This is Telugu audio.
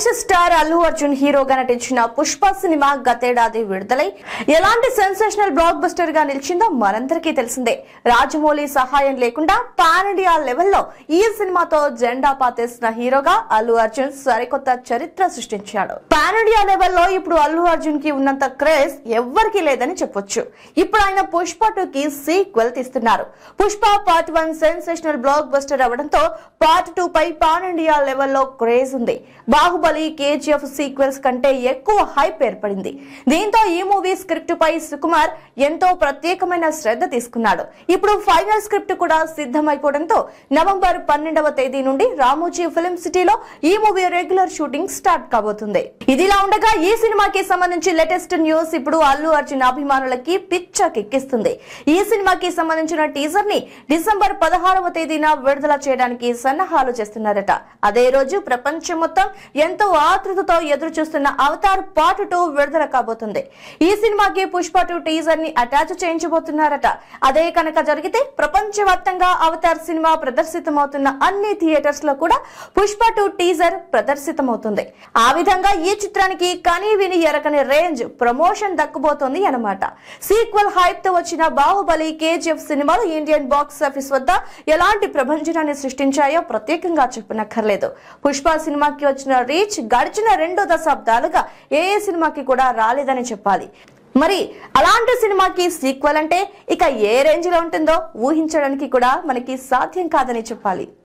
స్టైలిష్ స్టార్ అల్లు అర్జున్ హీరోగా నటించిన పుష్ప సినిమా గతేడాది విడుదలై ఎలాంటి సెన్సేషనల్ బ్లాక్ బస్టర్ గా నిలిచిందో మనందరికీ తెలిసిందే రాజమౌళి సహాయం లేకుండా పాన్ ఇండియా లెవెల్లో ఈ సినిమాతో జెండా పాతేసిన హీరోగా అల్లు అర్జున్ సరికొత్త చరిత్ర సృష్టించాడు పాన్ ఇండియా లెవెల్లో ఇప్పుడు అల్లు అర్జున్ కి ఉన్నంత క్రేజ్ ఎవ్వరికీ లేదని చెప్పొచ్చు ఇప్పుడు ఆయన పుష్ప టూ కి సీక్వెల్ తీస్తున్నారు Pushpa part one sensational blockbuster అవడంతో పార్ట్ టూ పై పాన్ ఇండియా లెవెల్లో క్రేజ్ ఉంది బాహుబలి బాహుబలి కేజీఎఫ్ సీక్వెల్స్ కంటే ఎక్కువ హైప్ ఏర్పడింది దీంతో ఈ మూవీ స్క్రిప్ట్ పై సుకుమార్ ఎంతో ప్రత్యేకమైన శ్రద్ధ తీసుకున్నాడు ఇప్పుడు ఫైనల్ స్క్రిప్ట్ కూడా సిద్ధమైపోవడంతో నవంబర్ పన్నెండవ తేదీ నుండి రామోజీ ఫిల్మ్ సిటీలో ఈ మూవీ రెగ్యులర్ షూటింగ్ స్టార్ట్ కాబోతుంది ఇదిలా ఉండగా ఈ సినిమాకి సంబంధించి లేటెస్ట్ న్యూస్ ఇప్పుడు అల్లు అర్జున్ అభిమానులకి పిచ్చకెక్కిస్తుంది ఈ సినిమాకి సంబంధించిన టీజర్ ని డిసెంబర్ పదహారవ తేదీన విడుదల చేయడానికి సన్నాహాలు చేస్తున్నారట అదే రోజు ప్రపంచం మొత్తం ఎంతో ఆతృతతో ఎదురు చూస్తున్న అవతార్ పార్ట్ టూ విడుదల కాబోతుంది ఈ సినిమాకి పుష్ప టూ టీజర్ ని అటాచ్ చేయించబోతున్నారట అదే కనుక జరిగితే ప్రపంచవ్యాప్తంగా అవతార్ సినిమా ప్రదర్శితమవుతున్న అన్ని థియేటర్స్ లో కూడా పుష్ప టూ టీజర్ ప్రదర్శితమవుతుంది ఆ విధంగా ఈ చిత్రానికి కనీ విని ఎరకని రేంజ్ ప్రమోషన్ దక్కుబోతోంది అనమాట సీక్వెల్ హైప్ తో వచ్చిన బాహుబలి కేజీఎఫ్ సినిమాలు ఇండియన్ బాక్స్ ఆఫీస్ వద్ద ఎలాంటి ప్రభంజనాన్ని సృష్టించాయో ప్రత్యేకంగా చెప్పనక్కర్లేదు పుష్ప సినిమాకి వచ్చిన రీచ్ రీచ్ గడిచిన రెండు దశాబ్దాలుగా ఏ ఏ సినిమాకి కూడా రాలేదని చెప్పాలి మరి అలాంటి సినిమాకి సీక్వెల్ అంటే ఇక ఏ రేంజ్ లో ఉంటుందో ఊహించడానికి కూడా మనకి సాధ్యం కాదని చెప్పాలి